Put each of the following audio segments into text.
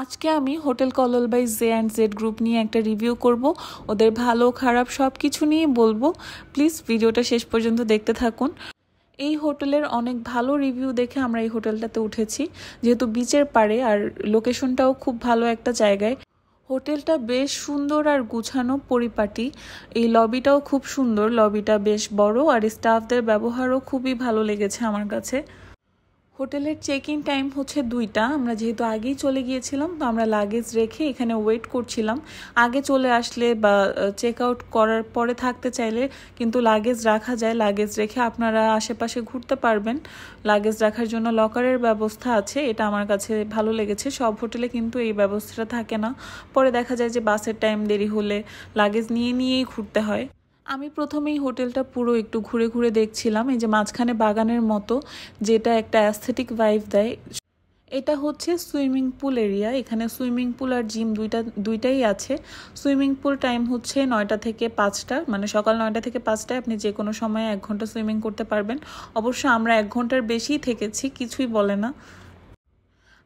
আজকে আমি হোটেল কলল by J and Z group নিয়ে একটা রিভিউ করব ওদের ভালো খারাপ সব কিছু নিয়ে বলবো প্লিজ ভিডিওটা শেষ পর্যন্ত দেখতে থাকুন এই হোটেলের অনেক ভালো রিভিউ দেখে আমরা এই হোটেলটাতে উঠেছি যেহেতু বিচের পাড়ে আর লোকেশনটাও খুব ভালো একটা জায়গায় হোটেলটা বেশ সুন্দর আর গুছানো পরিপাটি এই লবিটাও খুব সুন্দর লবিটা বেশ বড় আর স্টাফদের ব্যবহারও খুবই ভালো লেগেছে আমার কাছে হোটেলের চেক ইন টাইম হচ্ছে দুইটা আমরা যেহেতু আগেই চলে গিয়েছিলাম তো আমরা লাগেজ রেখে এখানে ওয়েট করছিলাম আগে চলে আসলে বা চেক আউট করার পরে থাকতে চাইলে কিন্তু লাগেজ রাখা যায় লাগেজ রেখে আপনারা আশেপাশে ঘুরতে পারবেন লাগেজ রাখার জন্য লকারের ব্যবস্থা আছে এটা আমার কাছে ভালো লেগেছে সব হোটেলে কিন্তু এই ব্যবস্থাটা থাকে না পরে দেখা যায় যে বাসের টাইম দেরি হলে লাগেজ নিয়ে নিয়েই ঘুরতে হয় আমি প্রথমেই হোটেলটা পুরো একটু ঘুরে ঘুরে দেখছিলাম এই যে মাঝখানে বাগানের মতো যেটা একটা অ্যাস্থেটিক ভাইভ দেয় এটা হচ্ছে সুইমিং পুল এরিয়া এখানে সুইমিং পুল আর জিম দুইটা দুইটাই আছে সুইমিং পুল টাইম হচ্ছে নয়টা থেকে পাঁচটা মানে সকাল নয়টা থেকে পাঁচটায় আপনি যে কোনো সময়ে এক ঘন্টা সুইমিং করতে পারবেন অবশ্য আমরা এক ঘন্টার বেশি থেকেছি কিছুই বলে না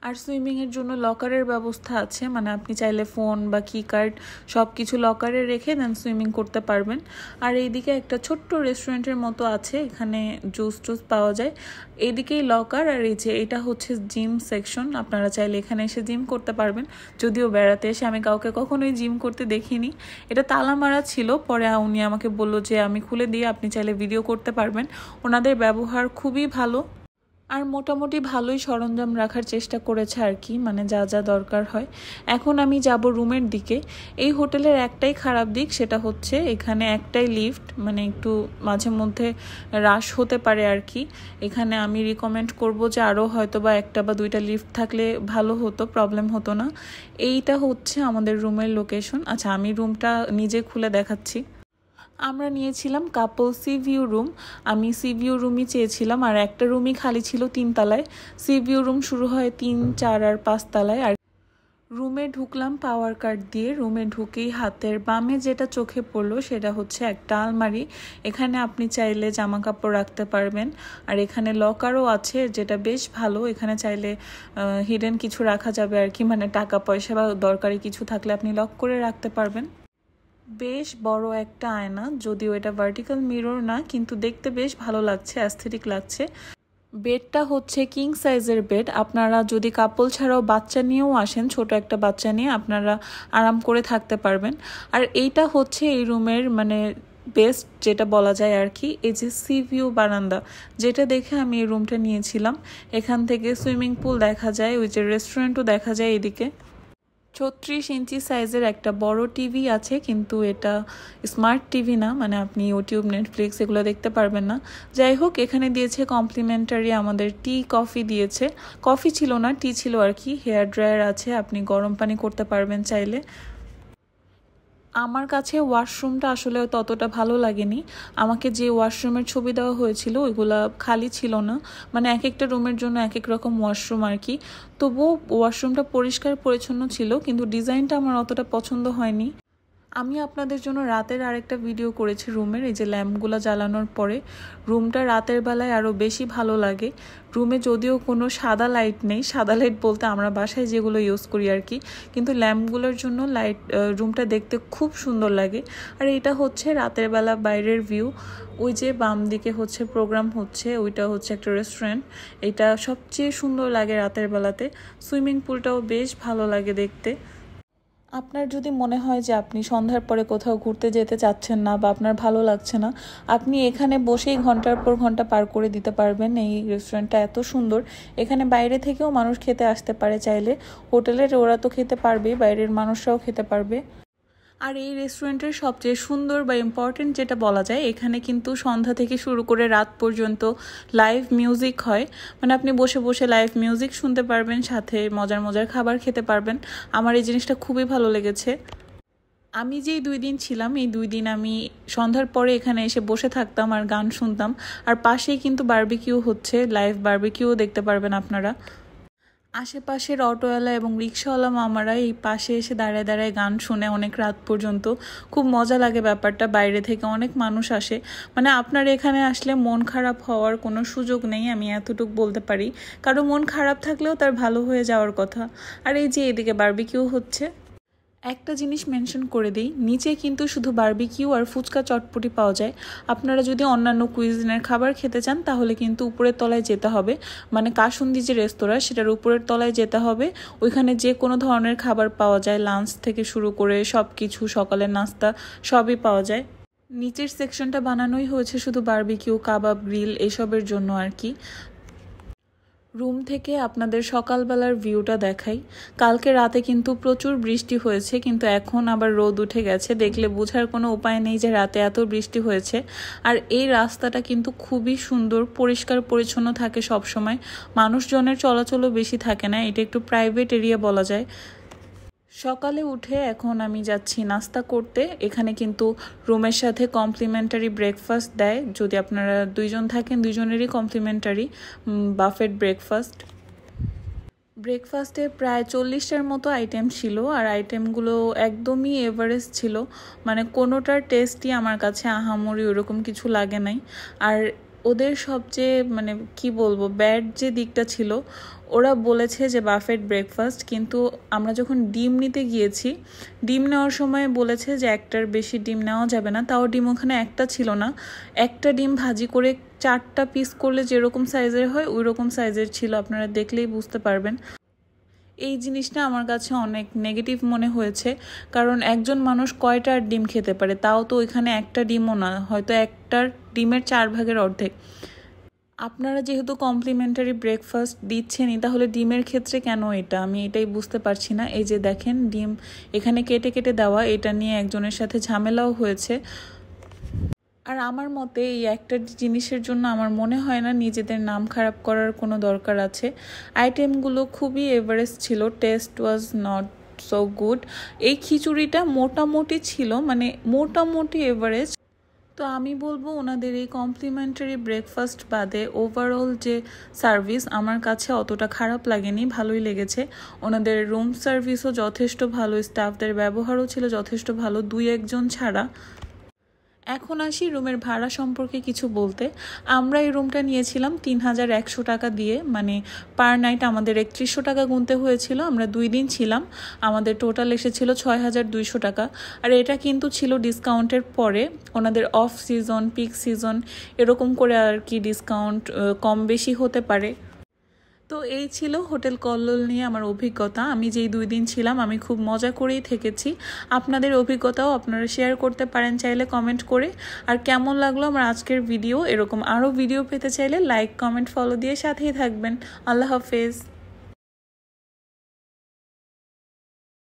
আর সুইমিংয়ের জন্য লকারের ব্যবস্থা আছে মানে আপনি চাইলে ফোন বা কি কার্ড সব কিছু লকারে রেখে দেন সুইমিং করতে পারবেন আর এইদিকে একটা ছোট্ট রেস্টুরেন্টের মতো আছে এখানে জুস টুস পাওয়া যায় এইদিকেই লকার আর এই যে এটা হচ্ছে জিম সেকশন আপনারা চাইলে এখানে এসে জিম করতে পারবেন যদিও বেড়াতে এসে আমি কাউকে কখনোই জিম করতে দেখিনি এটা তালা মারা ছিল পরে উনি আমাকে বললো যে আমি খুলে দিয়ে আপনি চাইলে ভিডিও করতে পারবেন ওনাদের ব্যবহার খুবই ভালো আর মোটামুটি ভালোই সরঞ্জাম রাখার চেষ্টা করেছে আর কি মানে যা যা দরকার হয় এখন আমি যাব রুমের দিকে এই হোটেলের একটাই খারাপ দিক সেটা হচ্ছে এখানে একটাই লিফট মানে একটু মাঝে মধ্যে হ্রাস হতে পারে আর কি এখানে আমি রিকমেন্ড করব যে আরও হয়তো বা একটা বা দুইটা লিফট থাকলে ভালো হতো প্রবলেম হতো না এইটা হচ্ছে আমাদের রুমের লোকেশন আচ্ছা আমি রুমটা নিজে খুলে দেখাচ্ছি আমরা নিয়েছিলাম কাপল সি ভিউ রুম আমি সি ভিউ রুমই চেয়েছিলাম আর একটা রুমই খালি ছিল তিনতলায় সি ভিউ রুম শুরু হয় তিন চার আর পাঁচতলায় আর রুমে ঢুকলাম পাওয়ার কার্ড দিয়ে রুমে ঢুকেই হাতের বামে যেটা চোখে পড়লো সেটা হচ্ছে একটা আলমারি এখানে আপনি চাইলে জামা কাপড় রাখতে পারবেন আর এখানে লকারও আছে যেটা বেশ ভালো এখানে চাইলে হিডেন কিছু রাখা যাবে আর কি মানে টাকা পয়সা বা দরকারি কিছু থাকলে আপনি লক করে রাখতে পারবেন বেশ বড় একটা আয়না যদিও এটা ভার্টিক্যাল মিরর না কিন্তু দেখতে বেশ ভালো লাগছে অ্যাস্থেটিক লাগছে বেডটা হচ্ছে কিং সাইজের বেড আপনারা যদি কাপল ছাড়াও বাচ্চা নিয়েও আসেন ছোট একটা বাচ্চা নিয়ে আপনারা আরাম করে থাকতে পারবেন আর এইটা হচ্ছে এই রুমের মানে বেস্ট যেটা বলা যায় আর কি এই যে সি ভিউ বারান্দা যেটা দেখে আমি এই রুমটা নিয়েছিলাম এখান থেকে সুইমিং পুল দেখা যায় ওই যে রেস্টুরেন্টও দেখা যায় এদিকে ছত্রিশ ইঞ্চি সাইজের একটা বড় টিভি আছে কিন্তু এটা স্মার্ট টিভি না মানে আপনি ইউটিউব নেটফ্লিক্স এগুলো দেখতে পারবেন না যাই হোক এখানে দিয়েছে কমপ্লিমেন্টারি আমাদের টি কফি দিয়েছে কফি ছিল না টি ছিল আর কি হেয়ার ড্রায়ার আছে আপনি গরম পানি করতে পারবেন চাইলে আমার কাছে ওয়াশরুমটা আসলে ততটা ভালো লাগেনি আমাকে যে ওয়াশরুমের ছবি দেওয়া হয়েছিল ওইগুলা খালি ছিল না মানে এক একটা রুমের জন্য এক এক রকম ওয়াশরুম আর কি তবুও ওয়াশরুমটা পরিষ্কার পরিচ্ছন্ন ছিল কিন্তু ডিজাইনটা আমার অতটা পছন্দ হয়নি আমি আপনাদের জন্য রাতের আরেকটা ভিডিও করেছি রুমের এই যে ল্যাম্পগুলো জ্বালানোর পরে রুমটা রাতের বেলায় আরও বেশি ভালো লাগে রুমে যদিও কোনো সাদা লাইট নেই সাদা লাইট বলতে আমরা বাসায় যেগুলো ইউজ করি আর কি কিন্তু ল্যাম্পগুলোর জন্য লাইট রুমটা দেখতে খুব সুন্দর লাগে আর এটা হচ্ছে রাতের বেলা বাইরের ভিউ ওই যে বাম দিকে হচ্ছে প্রোগ্রাম হচ্ছে ওইটা হচ্ছে একটা রেস্টুরেন্ট এটা সবচেয়ে সুন্দর লাগে রাতের বেলাতে সুইমিং পুলটাও বেশ ভালো লাগে দেখতে আপনার যদি মনে হয় যে আপনি সন্ধ্যার পরে কোথাও ঘুরতে যেতে চাচ্ছেন না বা আপনার ভালো লাগছে না আপনি এখানে বসেই ঘন্টার পর ঘন্টা পার করে দিতে পারবেন এই রেস্টুরেন্টটা এত সুন্দর এখানে বাইরে থেকেও মানুষ খেতে আসতে পারে চাইলে হোটেলের ওরা তো খেতে পারবে বাইরের মানুষরাও খেতে পারবে আর এই রেস্টুরেন্টের সবচেয়ে সুন্দর বা ইম্পর্টেন্ট যেটা বলা যায় এখানে কিন্তু সন্ধ্যা থেকে শুরু করে রাত পর্যন্ত লাইভ মিউজিক হয় মানে আপনি বসে বসে লাইভ মিউজিক শুনতে পারবেন সাথে মজার মজার খাবার খেতে পারবেন আমার এই জিনিসটা খুবই ভালো লেগেছে আমি যেই দুই দিন ছিলাম এই দুই দিন আমি সন্ধ্যার পরে এখানে এসে বসে থাকতাম আর গান শুনতাম আর পাশেই কিন্তু বার্বিকিউ হচ্ছে লাইভ বার্বিকিউ দেখতে পারবেন আপনারা আশেপাশের অটোওয়ালা এবং রিক্সাওয়ালা মামারা এই পাশে এসে দাঁড়ায় দাঁড়ায় গান শুনে অনেক রাত পর্যন্ত খুব মজা লাগে ব্যাপারটা বাইরে থেকে অনেক মানুষ আসে মানে আপনার এখানে আসলে মন খারাপ হওয়ার কোনো সুযোগ নেই আমি এতটুকু বলতে পারি কারো মন খারাপ থাকলেও তার ভালো হয়ে যাওয়ার কথা আর এই যে এদিকে বার্বিকিউ হচ্ছে একটা জিনিস মেনশন করে দিই নিচে কিন্তু শুধু বার্বিকিউ আর ফুচকা চটপটি পাওয়া যায় আপনারা যদি অন্যান্য কুইজিনের খাবার খেতে চান তাহলে কিন্তু উপরের তলায় যেতে হবে মানে কাসুন্দি যে রেস্তোরাঁ সেটার উপরের তলায় যেতে হবে ওইখানে যে কোনো ধরনের খাবার পাওয়া যায় লাঞ্চ থেকে শুরু করে সব কিছু সকালের নাস্তা সবই পাওয়া যায় নিচের সেকশনটা বানানোই হয়েছে শুধু বার্বিকিউ কাবাব গ্রিল এসবের জন্য আর কি রুম থেকে আপনাদের সকালবেলার ভিউটা দেখাই কালকে রাতে কিন্তু প্রচুর বৃষ্টি হয়েছে কিন্তু এখন আবার রোদ উঠে গেছে দেখলে বোঝার কোনো উপায় নেই যে রাতে এত বৃষ্টি হয়েছে আর এই রাস্তাটা কিন্তু খুবই সুন্দর পরিষ্কার পরিচ্ছন্ন থাকে সবসময় মানুষজনের চলাচলও বেশি থাকে না এটা একটু প্রাইভেট এরিয়া বলা যায় সকালে উঠে এখন আমি যাচ্ছি নাস্তা করতে এখানে কিন্তু রুমের সাথে কমপ্লিমেন্টারি ব্রেকফাস্ট দেয় যদি আপনারা দুইজন থাকেন দুইজনেরই কমপ্লিমেন্টারি বাফেট ব্রেকফাস্ট ব্রেকফাস্টে প্রায় চল্লিশটার মতো আইটেম ছিল আর আইটেমগুলো একদমই এভারেস্ট ছিল মানে কোনোটার টেস্টই আমার কাছে আহামরি ওরকম কিছু লাগে নাই আর ওদের সবচেয়ে মানে কি বলবো ব্যাড যে দিকটা ছিল ওরা বলেছে যে বাফেট ব্রেকফাস্ট কিন্তু আমরা যখন ডিম নিতে গিয়েছি ডিম নেওয়ার সময় বলেছে যে একটার বেশি ডিম নেওয়া যাবে না তাও ডিম ওখানে একটা ছিল না একটা ডিম ভাজি করে চারটা পিস করলে যেরকম সাইজের হয় ওই রকম সাইজের ছিল আপনারা দেখলেই বুঝতে পারবেন এই জিনিসটা আমার কাছে অনেক নেগেটিভ মনে হয়েছে কারণ একজন মানুষ কয়টা ডিম খেতে পারে তাও তো ওইখানে একটা ডিমও না হয়তো একটার ডিমের চার ভাগের অর্ধেক আপনারা যেহেতু কমপ্লিমেন্টারি ব্রেকফাস্ট দিচ্ছেনই তাহলে ডিমের ক্ষেত্রে কেন এটা আমি এটাই বুঝতে পারছি না এই যে দেখেন ডিম এখানে কেটে কেটে দেওয়া এটা নিয়ে একজনের সাথে ঝামেলাও হয়েছে আর আমার মতে এই একটা জিনিসের জন্য আমার মনে হয় না নিজেদের নাম খারাপ করার কোনো দরকার আছে আইটেমগুলো খুবই এভারেস্ট ছিল taste was not so good এই খিচুড়িটা মোটামুটি ছিল মানে মোটামুটি এভারেজ তো আমি বলবো ওনাদের এই কমপ্লিমেন্টারি ব্রেকফাস্ট বাদে ওভারঅল যে সার্ভিস আমার কাছে অতটা খারাপ লাগেনি ভালোই লেগেছে ওনাদের রুম সার্ভিসও যথেষ্ট ভালো স্টাফদের ব্যবহারও ছিল যথেষ্ট ভালো দুই একজন ছাড়া এখন আসি রুমের ভাড়া সম্পর্কে কিছু বলতে আমরা এই রুমটা নিয়েছিলাম তিন হাজার একশো টাকা দিয়ে মানে পার নাইট আমাদের একত্রিশশো টাকা গুনতে হয়েছিল আমরা দুই দিন ছিলাম আমাদের টোটাল এসেছিল ছয় হাজার দুইশো টাকা আর এটা কিন্তু ছিল ডিসকাউন্টের পরে ওনাদের অফ সিজন পিক সিজন এরকম করে আর কি ডিসকাউন্ট কম বেশি হতে পারে তো এই ছিল হোটেল কল্লোল নিয়ে আমার অভিজ্ঞতা আমি যেই দুই দিন ছিলাম আমি খুব মজা করেই থেকেছি আপনাদের অভিজ্ঞতাও আপনারা শেয়ার করতে পারেন চাইলে কমেন্ট করে আর কেমন লাগলো আমার আজকের ভিডিও এরকম আরও ভিডিও পেতে চাইলে লাইক কমেন্ট ফলো দিয়ে সাথেই থাকবেন আল্লাহ হাফেজ